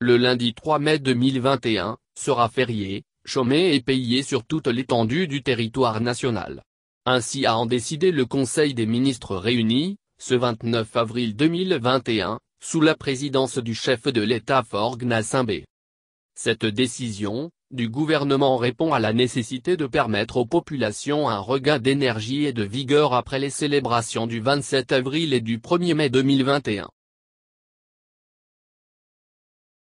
le lundi 3 mai 2021, sera férié, chômé et payé sur toute l'étendue du territoire national. Ainsi a en décidé le Conseil des ministres réunis, ce 29 avril 2021, sous la présidence du chef de l'État Forgue Nassimbe. Cette décision, du gouvernement répond à la nécessité de permettre aux populations un regain d'énergie et de vigueur après les célébrations du 27 avril et du 1er mai 2021.